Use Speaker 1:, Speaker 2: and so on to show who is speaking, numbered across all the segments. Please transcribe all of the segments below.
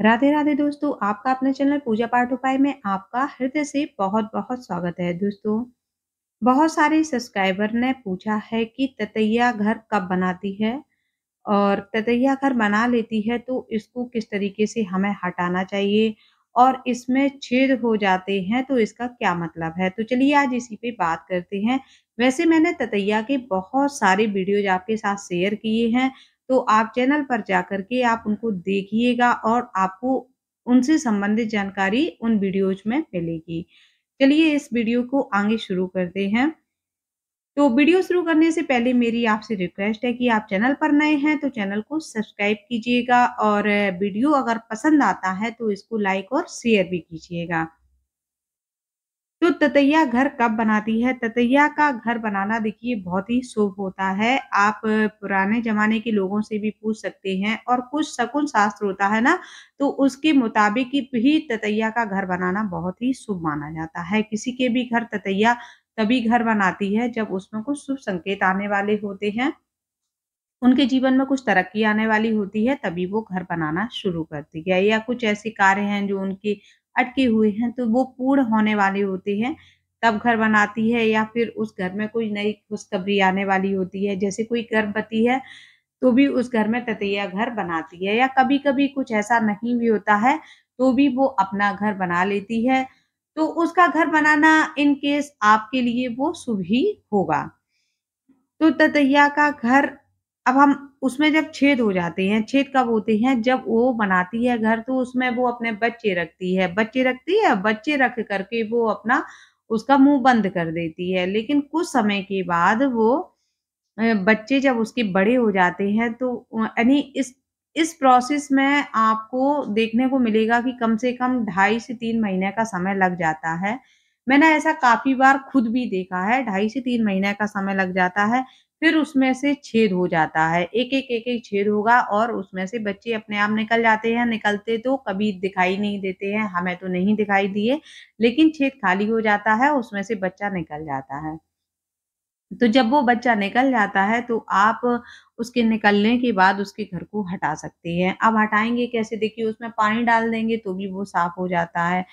Speaker 1: राधे राधे दोस्तों आपका अपने चैनल पूजा पाठ उपाय में आपका हृदय से बहुत बहुत स्वागत है दोस्तों बहुत सारे सब्सक्राइबर ने पूछा है कि ततैया घर कब बनाती है और ततैया घर बना लेती है तो इसको किस तरीके से हमें हटाना चाहिए और इसमें छेद हो जाते हैं तो इसका क्या मतलब है तो चलिए आज इसी पे बात करते हैं वैसे मैंने ततैया के बहुत सारे वीडियोज आपके साथ शेयर किए हैं तो आप चैनल पर जाकर के आप उनको देखिएगा और आपको उनसे संबंधित जानकारी उन वीडियोज में मिलेगी चलिए इस वीडियो को आगे शुरू करते हैं तो वीडियो शुरू करने से पहले मेरी आपसे रिक्वेस्ट है कि आप चैनल पर नए हैं तो चैनल को सब्सक्राइब कीजिएगा और वीडियो अगर पसंद आता है तो इसको लाइक और शेयर भी कीजिएगा तो ततैया घर कब बनाती है ततैया का घर बनाना देखिए बहुत ही शुभ होता है आप पुराने जमाने के लोगों से भी पूछ सकते हैं और कुछ शकुन शास्त्र होता है ना तो उसके मुताबिक भी ततैया का घर बनाना बहुत ही शुभ माना जाता है किसी के भी घर ततैया तभी घर बनाती है जब उसमें कुछ शुभ संकेत आने वाले होते हैं उनके जीवन में कुछ तरक्की आने वाली होती है तभी वो घर बनाना शुरू करती है या कुछ ऐसे कार्य हैं जो उनकी अटके हुए हैं तो वो पूर्ण होने वाले होते हैं तब घर बनाती है या फिर उस घर में कोई नई खुशखबरी आने वाली होती है जैसे कोई गर्भवती है तो भी उस घर में ततैया घर बनाती है या कभी कभी कुछ ऐसा नहीं भी होता है तो भी वो अपना घर बना लेती है तो उसका घर बनाना इन केस आपके लिए वो शुभ ही होगा तो ततैया का घर अब हम उसमें जब छेद हो जाते हैं छेद कब होते हैं जब वो बनाती है घर तो उसमें वो अपने बच्चे रखती है बच्चे रखती है बच्चे रख करके वो अपना उसका मुंह बंद कर देती है लेकिन कुछ समय के बाद वो बच्चे जब उसके बड़े हो जाते हैं तो यानी इस इस प्रोसेस में आपको देखने को मिलेगा कि कम से कम ढाई से तीन महीने का समय लग जाता है मैंने ऐसा काफी बार खुद भी देखा है ढाई से तीन महीने का समय लग जाता है फिर उसमें से छेद हो जाता है एक एक एक एक छेद होगा और उसमें से बच्चे अपने आप निकल जाते हैं निकलते तो कभी दिखाई नहीं देते हैं हमें तो नहीं दिखाई दिए लेकिन छेद खाली हो जाता है उसमें से बच्चा निकल जाता है तो जब वो बच्चा निकल जाता है तो आप उसके निकलने के बाद उसके घर को हटा सकते हैं अब हटाएंगे कैसे देखिए उसमें पानी डाल देंगे तो भी वो साफ हो जाता है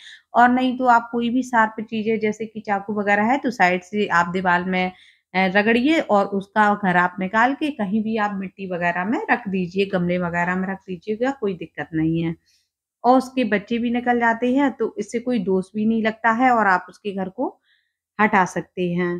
Speaker 1: और नहीं तो आप कोई भी सार्प चीज़ें जैसे कि चाकू वगैरह है तो साइड से आप दीवार में रगड़िए और उसका घर आप निकाल के कहीं भी आप मिट्टी वगैरह में रख दीजिए गमले वगैरह में रख दीजिएगा कोई दिक्कत नहीं है और उसके बच्चे भी निकल जाते हैं तो इससे कोई दोष भी नहीं लगता है और आप उसके घर को हटा सकते हैं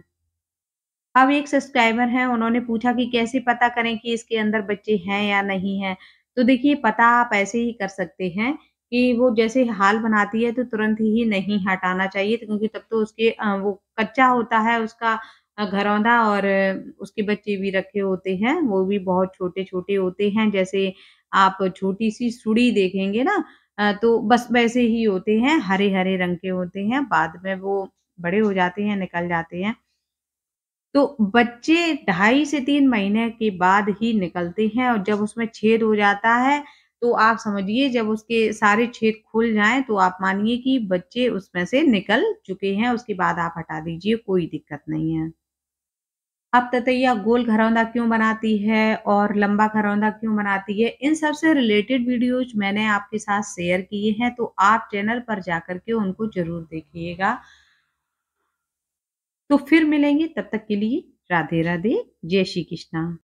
Speaker 1: अब एक सब्सक्राइबर हैं उन्होंने पूछा कि कैसे पता करें कि इसके अंदर बच्चे हैं या नहीं हैं तो देखिए पता आप ऐसे ही कर सकते हैं कि वो जैसे हाल बनाती है तो तुरंत ही नहीं हटाना चाहिए क्योंकि तब तो उसके वो कच्चा होता है उसका घरौंदा और उसके बच्चे भी रखे होते हैं वो भी बहुत छोटे-छोटे होते हैं जैसे आप छोटी-सी सुड़ी देखेंगे ना तो बस वैसे ही होते हैं हरे-हरे रंग के होते हैं बाद में वो बड़े हो जाते हैं निकल जाते हैं। तो बच्चे ढाई से तीन महीने के बाद ही निकलते हैं और जब उसमें छेद हो जाता है तो आप समझिए जब उसके सारे छेद खुल जाएं तो आप मानिए कि बच्चे उसमें से निकल चुके हैं उसके बाद आप हटा दीजिए कोई दिक्कत नहीं है। अब ततैया गोल घरौंदा क्यों बनाती है और लंबा घरौंदा क्यों बनाती है इन सब से रिलेटेड वीडियोज मैंने आपके साथ शेयर किए हैं तो आप चैनल पर जाकर के उनको जरूर देखिएगा तो फिर मिलेंगे तब तक के लिए राधे राधे जय श्री कृष्णा